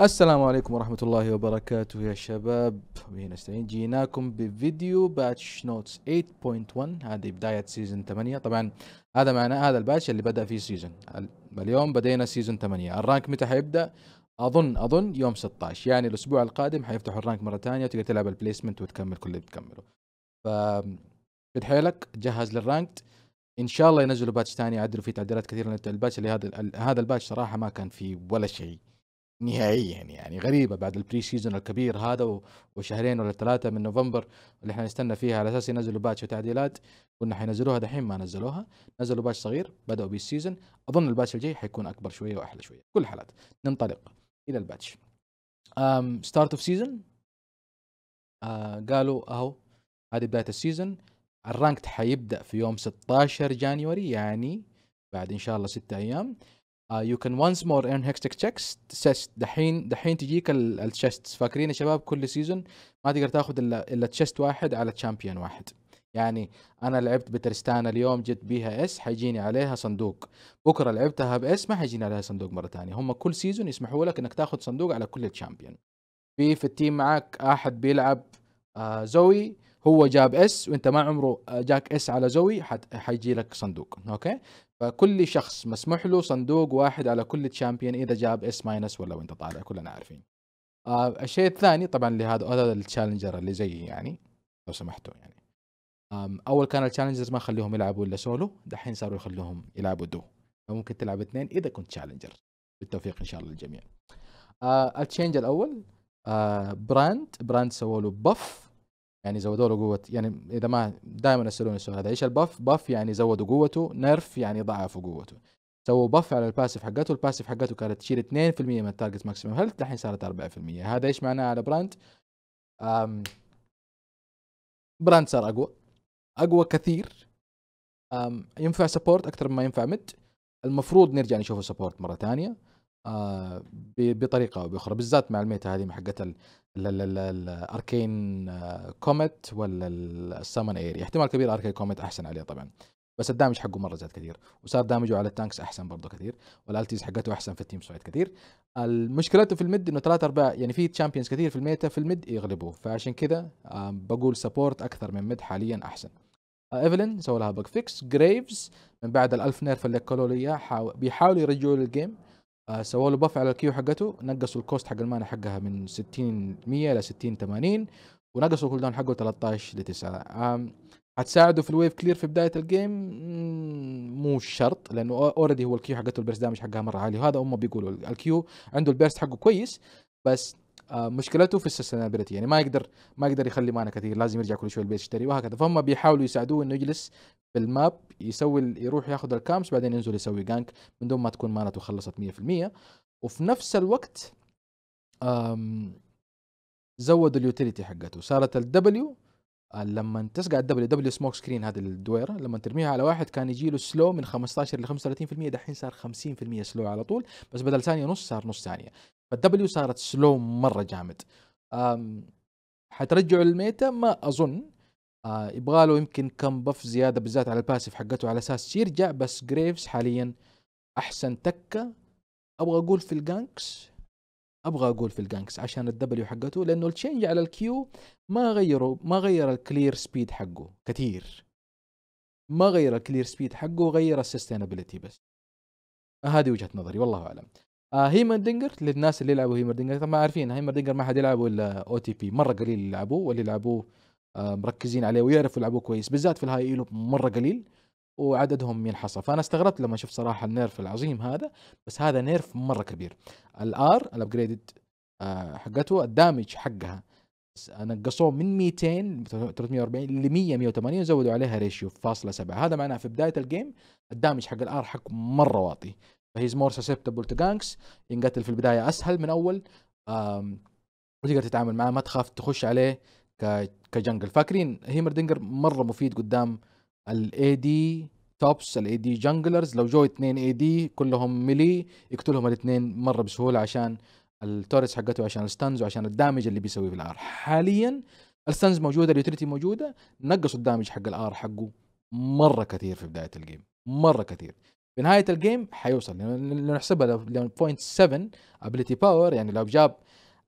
السلام عليكم ورحمة الله وبركاته يا شباب به استعين جيناكم بفيديو باتش نوتس 8.1 هذه بداية سيزون 8 طبعا هذا معناه هذا الباتش اللي بدأ فيه سيزون اليوم بدينا سيزون 8 الرانك متى حيبدأ أظن أظن يوم 16 يعني الأسبوع القادم حيفتحوا الرانك مرة ثانية وتقدر تلعب البليسمنت وتكمل كل اللي بتكمله ف حيلك جهز للرانك ان شاء الله ينزلوا باتش ثاني يعدلوا فيه تعديلات كثيره الباتش اللي هذا هذا الباتش صراحه ما كان فيه ولا شيء نهائيا يعني،, يعني غريبه بعد البري سيزون الكبير هذا وشهرين ولا ثلاثه من نوفمبر اللي احنا نستنى فيها على اساس ينزلوا باتش وتعديلات قلنا حينزلوها دحين ما نزلوها نزلوا باتش صغير بداوا بيه السيزون اظن الباتش الجاي حيكون اكبر شويه واحلى شويه كل حالات ننطلق الى الباتش أم ستارت اوف سيزون قالوا اهو هذه بدايه السيزون الرانكت حيبدا في يوم 16 جانوري يعني بعد ان شاء الله ستة ايام يو آه، كان once مور ايرن hextech تشيكس chest دحين دحين تجيك التشيست فاكرين يا شباب كل سيزون ما تقدر تاخذ الا الا تشيست واحد على تشامبيون واحد يعني انا لعبت بترستانا اليوم جت بيها اس حيجيني عليها صندوق بكره لعبتها باس ما حيجيني عليها صندوق مره ثانيه هم كل سيزون يسمحوا لك انك تاخذ صندوق على كل تشامبيون في في التيم معك احد بيلعب آه زوي هو جاب اس وانت ما عمره آه، جاك اس على زوي حيجي لك صندوق اوكي فكل شخص مسموح له صندوق واحد على كل تشامبيون اذا جاب اس ماينس ولا وانت طالع كلنا عارفين آه الشيء الثاني طبعا لهذا هذا التشالنجر اللي زيي يعني لو سمحتوا يعني اول كان التشالنجرز ما خليهم يلعبوا الا سولو دحين صاروا يخلوهم يلعبوا دو فممكن تلعب اثنين اذا كنت تشالنجر بالتوفيق ان شاء الله للجميع آه التشينج الاول آه براند براند سووا له بف يعني زودوا له قوه يعني اذا ما دائما يسالوني السؤال هذا ايش الباف باف يعني زودوا قوته نيرف يعني ضعفوا قوته سووا باف على الباسف حقته الباسف حقته كانت تشيل 2% من التارجت ماكسيموم هيلث الحين صارت 4% هذا ايش معناه على براند أم براند صار اقوى اقوى كثير أم ينفع سبورت اكثر مما ينفع مد المفروض نرجع نشوفه سبورت مره ثانيه آه، بطريقه او باخرى بالذات مع الميتا هذه حقت الاركين آه، كوميت ولا السامون ايري احتمال كبير اركين كوميت احسن عليه طبعا بس الدامج حقه مره زاد كثير وصار دامجه على التانكس احسن برضه كثير والالتيز حقته احسن في التيم سويت كثير مشكلته في الميد انه ثلاث ارباع يعني في تشامبيونز كثير في الميتا في الميد يغلبوه فعشان كذا آه، بقول سبورت اكثر من ميد حاليا احسن ايفلين سوى لها بق فيكس جريفز من بعد الالف نيرف اللي قالوا له اياه بيحاولوا يرجعوا للجيم آه، سووا له بف على الكيو حقته نقصوا الكوست حق المانا حقها من 60 100 ل 60 80 ونقصوا الكول داون حقه 13 ل 9 هتساعده في الويف كلير في بدايه الجيم مو شرط لانه اوريدي هو الكيو حقته البيرست دامج حقها مره عالي وهذا هم بيقولوا الكيو عنده البيرست حقه كويس بس آه، مشكلته في السستينابيلتي يعني ما يقدر ما يقدر يخلي مانا كثير لازم يرجع كل شوي البيت يشتري وهكذا فهم بيحاولوا يساعدوه انه يجلس في الماب يسوي يروح ياخذ الكامس بعدين ينزل يسوي جانك من دون ما تكون مانته خلصت 100% وفي نفس الوقت زودوا اليوتيليتي حقته صارت الدبليو آه، لما تسقع الدبليو دبليو سموك سكرين هذه الدويره لما ترميها على واحد كان يجي له سلو من 15 ل 35% دحين صار 50% سلو على طول بس بدل ثانيه ونص صار نص ثانيه فالدبليو صارت سلو مره جامد حترجع الميتا ما اظن آه يبغى له يمكن كم بف زياده بالذات على الباسف حقته على اساس يرجع بس جريفز حاليا احسن تكه ابغى اقول في الجانكس ابغى اقول في الجانكس عشان الدبليو حقته لانه التشينج على الكيو ما غيره ما غير الكلير سبيد حقه كثير ما غير الكلير سبيد حقه غير السستينابيلتي بس هذه وجهه نظري والله اعلم آه هيمردينجر للناس اللي يلعبوا هيمردينجر طبعا عارفين هيمردينجر ما حد يلعبه الا او تي بي مره قليل اللي يلعبوه واللي يلعبوه آه مركزين عليه ويعرفوا يلعبوه كويس بالذات في الهاي ايلو مره قليل وعددهم ينحصر فانا استغربت لما شفت صراحه النيرف العظيم هذا بس هذا نيرف مره كبير الار الابجريدد آه حقته الدامج حقها نقصوه من 200 340 ل 100 180 وزودوا عليها ريشيو فاصلة 7 هذا معناه في بداية الجيم الدامج حق الار حق مرة واطي فهيز مور سسبتبل تو جانكس ينقتل في البدايه اسهل من اول وتقدر تتعامل معاه ما تخاف تخش عليه كجنجل فاكرين دينجر مره مفيد قدام الاي دي توبس الاي دي جنجلرز لو جو اثنين اي دي كلهم ميلي يقتلهم الاثنين مره بسهوله عشان التورس حقته عشان الستانز وعشان الدامج اللي بيسويه بالار حاليا الستانز موجوده اليوتيليتي موجوده نقصوا الدامج حق الار حقه مره كثير في بدايه الجيم مره كثير في نهايه الجيم حيوصل لو نحسبها لو بوينت 7 ابيلتي باور يعني لو جاب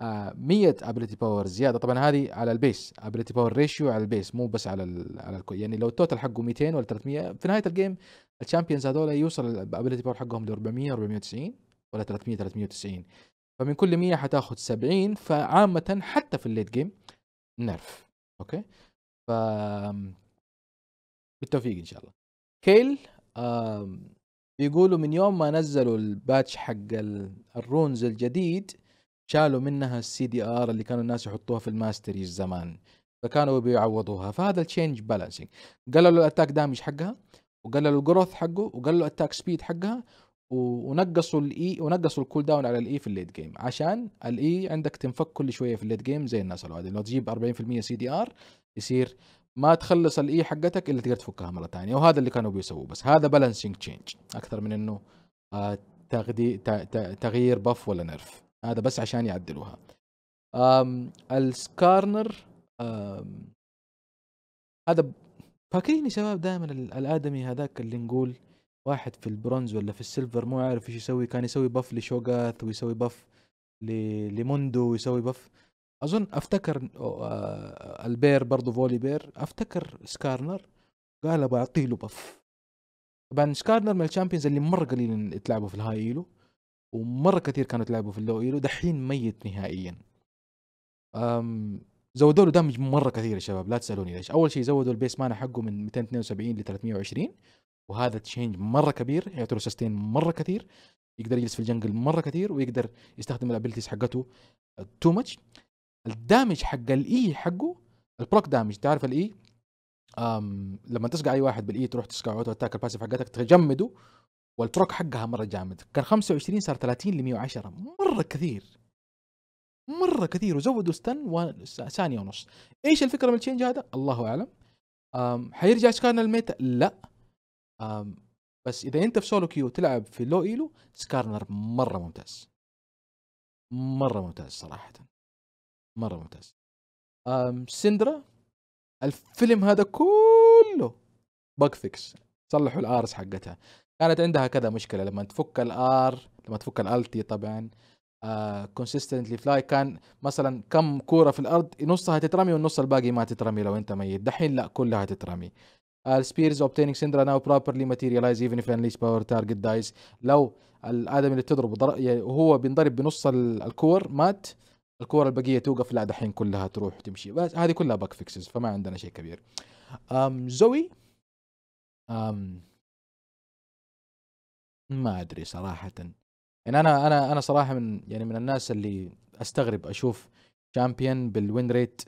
100 ابيلتي باور زياده طبعا هذه على البيس ابيلتي باور ريشيو على البيس مو بس على على يعني لو التوتال حقه 200 ولا 300 في نهايه الجيم الشامبيونز هذول يوصل الابيلتي باور حقهم ل 400 490 ولا 300 390 فمن كل 100 حتاخذ 70 فعامه حتى في الليت جيم نرف اوكي ف بالتوفيق ان شاء الله كيل بيقولوا من يوم ما نزلوا الباتش حق الرونز الجديد شالوا منها السي دي ار اللي كانوا الناس يحطوها في الماستريز زمان فكانوا بيعوضوها فهذا التشينج بالانسنج قللوا الاتاك دامج حقها وقللوا الجروث حقه وقللوا الاتاك سبيد حقها ونقصوا الاي e، ونقصوا الكول داون على الاي e في الليد جيم عشان الاي e عندك تنفك كل شويه في الليد جيم زي الناس العادي لو تجيب 40% سي دي ار يصير ما تخلص الاي e حقتك الا تقدر تفكها مره ثانيه وهذا اللي كانوا بيسووه بس هذا بالانسنج تشينج اكثر من انه آه، تغدي تغيير بف ولا نرف هذا بس عشان يعدلوها السكارنر هذا فاكرين يا شباب دائما الادمي هذاك اللي نقول واحد في البرونز ولا في السيلفر مو عارف ايش يسوي كان يسوي بف لشوغاث ويسوي بف لموندو ويسوي بف اظن افتكر آه، البير برضو فولي بير افتكر سكارنر قال ابغى اعطيه له بف طبعا سكارنر من الشامبيونز اللي مره قليل تلعبوا في الهاي ايلو ومره كثير كانوا تلعبوا في اللو ايلو دحين ميت نهائيا أم زودوا له دامج مره كثير يا شباب لا تسالوني ليش اول شيء زودوا البيس مانا حقه من 272 ل 320 وهذا تشينج مره كبير يعطي له سستين مره كثير يقدر يجلس في الجنجل مره كثير ويقدر يستخدم الابيلتيز حقته تو ماتش الدامج حق الاي e حقه البروك دامج تعرف الاي e؟ أم لما تسقع اي واحد بالاي e تروح تسقع اوتو اتاك الباسيف حقتك تجمده والبروك حقها مره جامد كان 25 صار 30 ل 110 مره كثير مره كثير وزودوا ستن ثانيه ونص ايش الفكره من التشينج هذا الله اعلم أم حيرجع سكارنا الميتا لا أم بس اذا انت في سولو كيو تلعب في لو ايلو سكارنر مره ممتاز مره ممتاز صراحه مره ممتاز سندرا الفيلم هذا كله بق فيكس صلحوا الارس حقتها كانت عندها كذا مشكله لما تفك الار لما تفك الالتي طبعا كونسيستنتلي uh, فلاي كان مثلا كم كوره في الارض نصها تترمي والنص الباقي ما تترمي لو انت ميت دحين لا كلها تترمي السبيرز اوبتيننج سندرا ناو بروبرلي ماتيريالايز ايفن ان ليس باور تارجت دايز لو الادمي اللي تضرب وهو بينضرب بنص الكور مات الكورة البقيه توقف لا دحين كلها تروح وتمشي بس هذه كلها باك فيكسز فما عندنا شيء كبير أم زوي أم ما ادري صراحه يعني انا انا انا صراحه من يعني من الناس اللي استغرب اشوف شامبيون بالوين ريت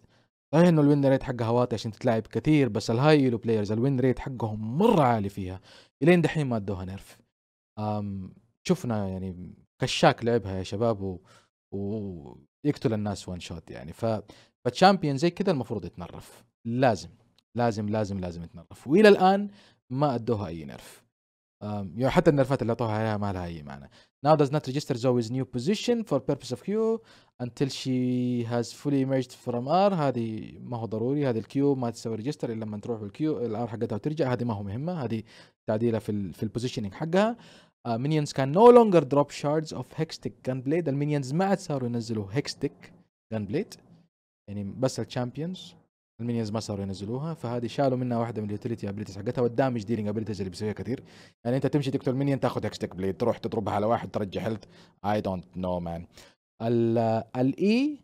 صحيح انه الوين ريت حقها واطي عشان تتلاعب كثير بس الهاي ايلو بلايرز الوين ريت حقهم مره عالي فيها الين دحين ما ادوها نيرف أم شفنا يعني كشاك لعبها يا شباب و... و... يقتل الناس وان شوت يعني ف فالشامبيون زي كذا المفروض يتنرف لازم لازم لازم لازم يتنرف والى الان ما ادوها اي نرف يعني حتى النرفات اللي اعطوها عليها ما لها اي معنى now does not register Zoe's new position for purpose of Q until she has fully emerged from R هذه ما هو ضروري هذه الكيو ما تسوي ريجستر الا لما تروح الكيو الار حقتها وترجع هذه ما هو مهمه هذه تعديله في الـ في البوزيشننج حقها مينيونز كان نو لونجر دروب شاردز اوف هيكستيك جان بليد المينيونز ما عاد صاروا ينزلوا هيكستيك جان بليد يعني بس الشامبيونز المينيونز ما صاروا ينزلوها فهذه شالوا منها واحده من اليوتيليتي ابيلتيز حقتها والدامج ديلينج ابيلتيز اللي بيسويها كثير يعني انت تمشي تقتل مينيون تاخذ هيكستيك بليد تروح تضربها على واحد ترجع هيلث اي دونت نو مان الاي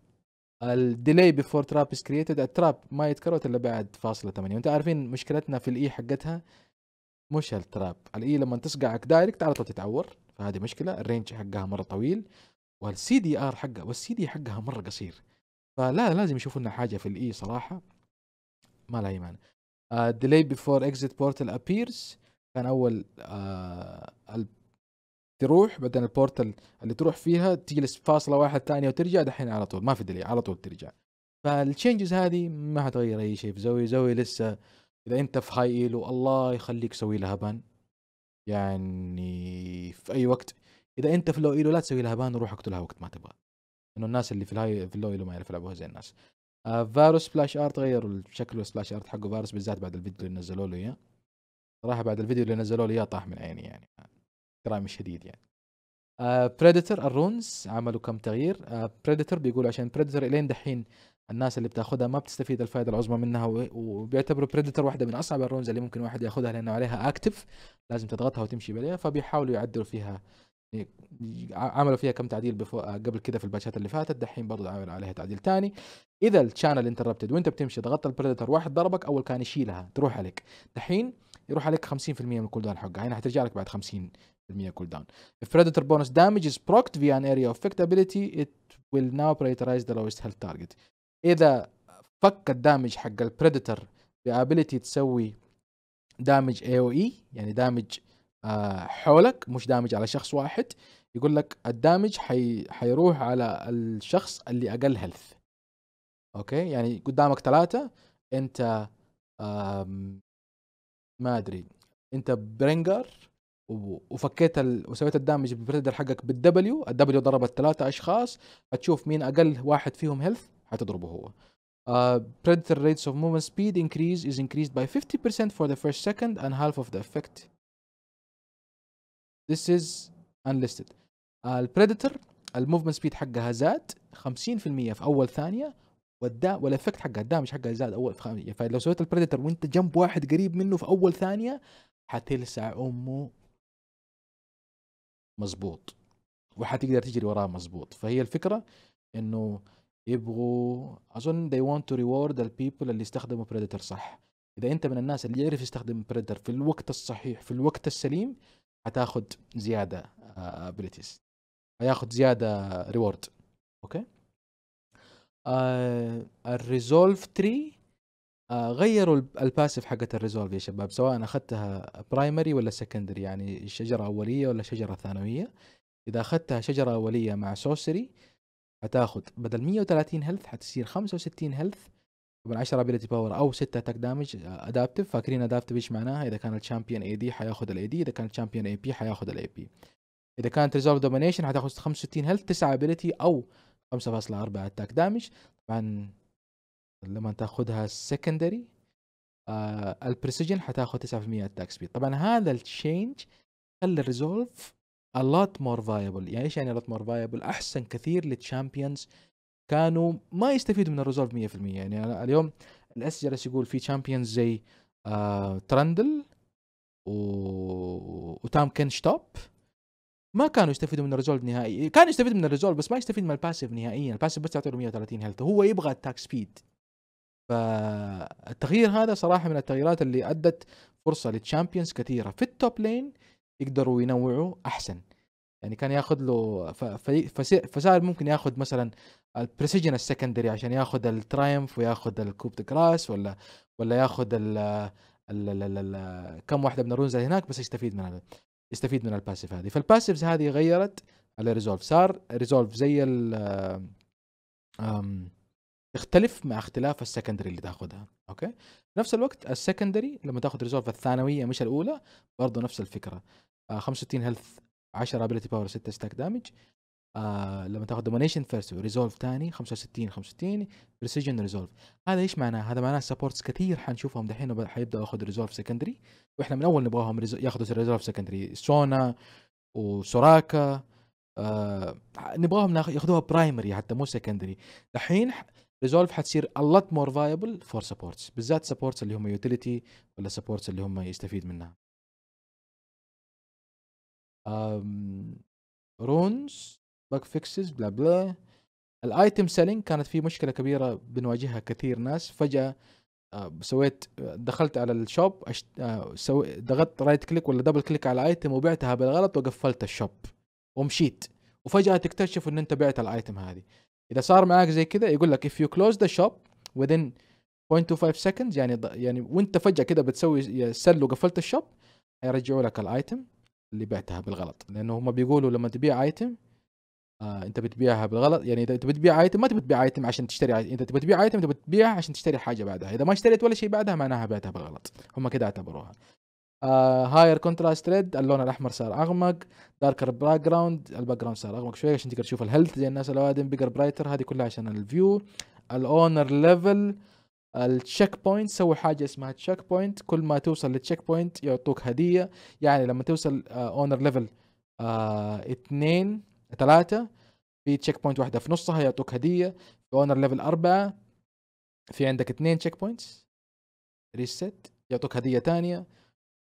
الديلي بيفور تراب از كريتد التراب ما يتكرر الا بعد فاصله 8 وانت عارفين مشكلتنا في الاي e حقتها مش التراب الاي يعني لما تسقعك دايركت على طول تتعور فهذه مشكله الرينج حقها مره طويل والسي دي ار حقها والسي دي حقها مره قصير فلا لازم يشوفوا لنا حاجه في الاي صراحه ما لها ايمان ديلي بيفور اكزيت بورتال ابيرز كان اول آه، تروح بعدين البورتال اللي تروح فيها تجلس فاصله واحد ثانيه وترجع دحين على طول ما في ديلي على طول ترجع فالتشينجز هذه ما حتغير اي شيء في زوي زوي لسه اذا انت في هاي ايلو الله يخليك سوي لها بان يعني في اي وقت اذا انت في لو ايلو لا تسوي لها بان وروح اقتلها وقت ما تبغى انه الناس اللي في الهاي في اللو ايلو ما يعرفوا يلعبوها زي الناس آه فاروس سبلاش ارت غيروا شكله سبلاش ارت حقه فاروس بالذات بعد الفيديو اللي نزلوا له اياه صراحه بعد الفيديو اللي نزلوا له اياه طاح من عيني يعني كلام شديد يعني بريدتر آه، uh, الرونز عملوا كم تغيير بريدتر آه، uh, بيقولوا عشان بريدتر الين دحين الناس اللي بتاخذها ما بتستفيد الفائده العظمى منها وبيعتبروا بريدتر واحده من اصعب الرونز اللي ممكن واحد ياخذها لانه عليها اكتف لازم تضغطها وتمشي عليها فبيحاولوا يعدلوا فيها عملوا فيها كم تعديل قبل كده في الباتشات اللي فاتت دحين برضه عملوا عليها تعديل ثاني اذا الشانل انتربتد وانت بتمشي ضغطت البريدتر واحد ضربك اول كان يشيلها تروح عليك دحين يروح عليك 50% من الكول داون حقها هنا يعني حترجع لك بعد 50% كول داون if predator bonus damage is procced via an area of effect ability it will now prioritize the lowest health target اذا فك الدامج حق البريدتر بابيلتي تسوي دامج اي او اي يعني دامج آه حولك مش دامج على شخص واحد يقول لك الدامج حي... حيروح على الشخص اللي اقل هيلث اوكي يعني قدامك ثلاثة انت ما ادري انت برينجر وفكيت ال... وسويت الدامج بالبريدر حقك بالدبليو الدبليو ضربت ثلاثة اشخاص هتشوف مين اقل واحد فيهم هيلث حتضربه هو Uh, predator rates of movement speed increase is increased by 50% for the first second and half of the effect. This is unlisted. Uh, the movement سبيد حقها زاد 50% في اول ثانيه والدا والافكت حقها الدامج حقها زاد اول ثانية فلو سويت البريدتر وانت جنب واحد قريب منه في اول ثانيه حتلسع امه مظبوط وحتقدر تجري وراه مظبوط فهي الفكره انه يبغوا اظن they want to reward the people اللي استخدموا بريدتر صح اذا انت من الناس اللي يعرف يستخدم بريدتر في الوقت الصحيح في الوقت السليم هتاخد زياده ابيلتيز آه، هياخد زياده ريورد اوكي آه، الريزولف تري آه، غيروا الباسف حقت الريزولف يا شباب سواء اخذتها برايمري ولا سكندري يعني شجره اوليه ولا شجره ثانويه اذا اخذتها شجره اوليه مع سوسري هتاخد بدل 130 هيلث هتصير 65 هيلث طبعا 10 ابيلتي باور او 6 اتاك دامج ادابتف فاكرين ادابتف ايش معناها اذا كان الشامبيون اي دي حياخد الاي دي اذا كان الشامبيون اي بي حياخد الاي بي اذا كانت ريزولف دومينيشن حتاخذ 65 هيلث 9 ابيلتي او 5.4 اتاك دامج طبعا لما تاخذها سكندري البريسيجن حتاخذ 9% اتاك سبيد طبعا هذا التشينج خلى الريزولف a lot more viable يعني ايش يعني a lot more viable احسن كثير للتشامبيونز كانوا ما يستفيدوا من الريزولف 100% يعني أنا اليوم الاس جالس يقول في تشامبيونز زي آه ترندل و... وتام كنش توب ما كانوا يستفيدوا من الريزولف نهائي كان يستفيد من الريزولف بس ما يستفيد من الباسيف نهائيا الباسيف بس تعطيه 130 هيلث هو يبغى التاك سبيد فالتغيير هذا صراحه من التغييرات اللي ادت فرصه للتشامبيونز كثيره في التوب لين يقدروا ينوعوا احسن يعني كان ياخذ له فصار ممكن ياخذ مثلا البريسيجن السكندري عشان ياخذ الترايمف وياخذ الكوب دي كراس ولا ولا ياخذ ال كم واحده من الرونز هناك بس يستفيد من يستفيد من الباسيف هذه فالباسيفز هذه غيرت الريزولف صار ريزولف زي ال تختلف مع اختلاف السكندري اللي تاخذها اوكي نفس الوقت السكندري لما تاخذ ريزولف الثانويه مش الاولى برضه نفس الفكره آه 65 هيلث 10 ابيلتي باور 6 ستاك دامج آه لما تاخذ دومينيشن فيرست وريزولف ثاني 65 65 بريسيجن ريزولف هذا ايش معناه؟ هذا معناه سبورتس كثير حنشوفهم دحين حيبداوا ياخذوا ريزولف سكندري واحنا من اول نبغاهم ياخذوا ريزولف سكندري سونا وسوراكا آه نبغاهم ياخذوها برايمري حتى مو سكندري دحين ريزولف حتصير a lot more viable for supports بالذات supports اللي هم utility ولا supports اللي هم يستفيد منها رونز باك فيكسز بلا بلا الايتم سيلينج كانت في مشكله كبيره بنواجهها كثير ناس فجاه أه، سويت دخلت على الشوب أشت... أه، ضغطت رايت كليك ولا دبل كليك على الايتم وبعتها بالغلط وقفلت الشوب ومشيت وفجاه تكتشف ان انت بعت الايتم هذه اذا صار معاك زي كذا يقول لك if you close the shop within 0.25 seconds يعني يعني وانت فجاه كذا بتسوي سل وقفلت الشوب هيرجعوا لك الايتم اللي بعتها بالغلط لانه هم بيقولوا لما تبيع ايتم آه انت بتبيعها بالغلط يعني اذا انت بتبيع ايتم ما تبي تبيع ايتم عشان تشتري اذا تبي تبيع ايتم انت بتبيعها عشان تشتري حاجه بعدها اذا ما اشتريت ولا شيء بعدها معناها بعتها بالغلط هم كذا اعتبروها هاير كونتراست ريد اللون الاحمر صار اغمق داركر باك جراوند الباك جراوند صار اغمق شويه عشان تقدر تشوف الهيلث زي الناس الاوادم بيجر برايتر هذه كلها عشان الفيو الاونر ليفل التشيك بوينت سوي حاجه اسمها تشيك بوينت كل ما توصل للتشيك بوينت يعطوك هديه يعني لما توصل اونر آه، ليفل آه، اثنين ثلاثه في تشيك بوينت واحده في نصها يعطوك هديه في اونر ليفل اربعه في عندك اثنين تشيك بوينتس ريست يعطوك هديه ثانيه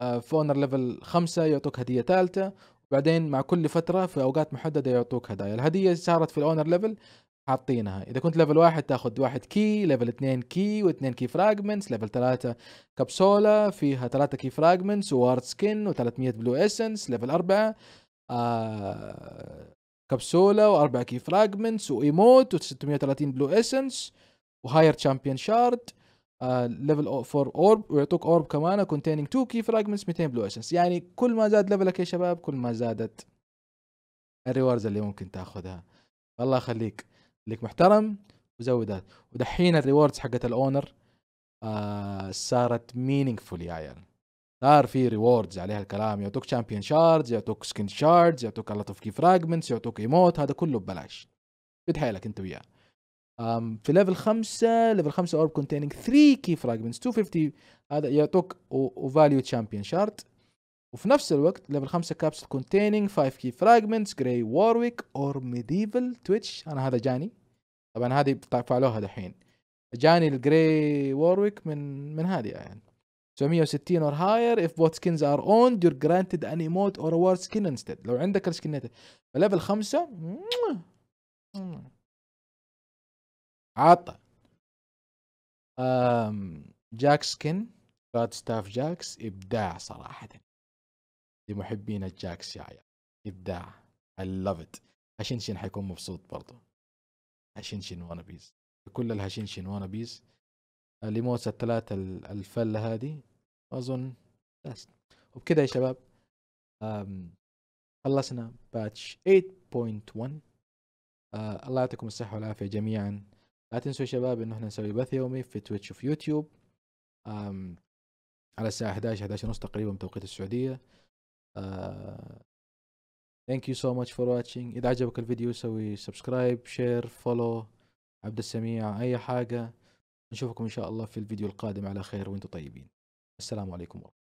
آه، في اونر ليفل خمسة يعطوك هدية ثالثة وبعدين مع كل فترة في اوقات محددة يعطوك هدايا الهدية صارت في الاونر ليفل حاطينها اذا كنت ليفل واحد تاخذ واحد كي ليفل اثنين كي واثنين كي فراجمنتس ليفل ثلاثة كبسولة فيها ثلاثة كي فراجمنتس وورد سكين و300 بلو اسنس ليفل أربعة آه كبسولة وأربعة كي فراجمنتس وإيموت و630 بلو اسنس وهاير تشامبيون شارد ليفل فور اورب ويعطوك اورب كمان كونتيننج 2 كي فراجمنتس 200 بلو اسنس يعني كل ما زاد ليفلك يا شباب كل ما زادت الريوردز اللي ممكن تاخذها الله يخليك خليك محترم وزودات ودحين الريوردز حقت الاونر آه صارت مينينجفول يا عيال صار في ريوردز عليها الكلام يعطوك شامبيون شاردز يعطوك سكين شاردز يعطوك اوف كي فراجمنتس يعطوك ايموت هذا كله ببلاش قد حيلك انت وياه um, في ليفل 5 ليفل 5 اورب كونتيننج 3 كي فراجمنتس 250 هذا يعطوك وفاليو تشامبيون شارت وفي نفس الوقت ليفل 5 كابسل كونتيننج 5 كي فراجمنتس جراي وارويك اور ميديفل تويتش انا هذا جاني طبعا هذه فعلوها دحين جاني الجراي وارويك من من هذه يعني 960 اور هاير اف بوت سكينز ار اوند يور جرانتد ان ايموت اور وورد سكين انستد لو عندك السكنات فليفل 5 عطى جاك سكن جاد ستاف جاكس ابداع صراحه لمحبين الجاكس يا عيال ابداع I love it هشنشن حيكون مبسوط برضه هشنشن وانا بيز كل الهشنشن وانا بيز لموسى الثلاثة الفلة هذه أظن بس وبكده يا شباب خلصنا باتش آه، 8.1 الله يعطيكم الصحة والعافية جميعا لا تنسوا يا شباب انه احنا نسوي بث يومي في تويتش وفي يوتيوب أم على الساعه 11 11 ونص تقريبا بتوقيت السعوديه أه Thank you so much for watching اذا عجبك الفيديو سوي سبسكرايب شير فولو عبد السميع اي حاجه نشوفكم ان شاء الله في الفيديو القادم على خير وانتم طيبين السلام عليكم ورحمه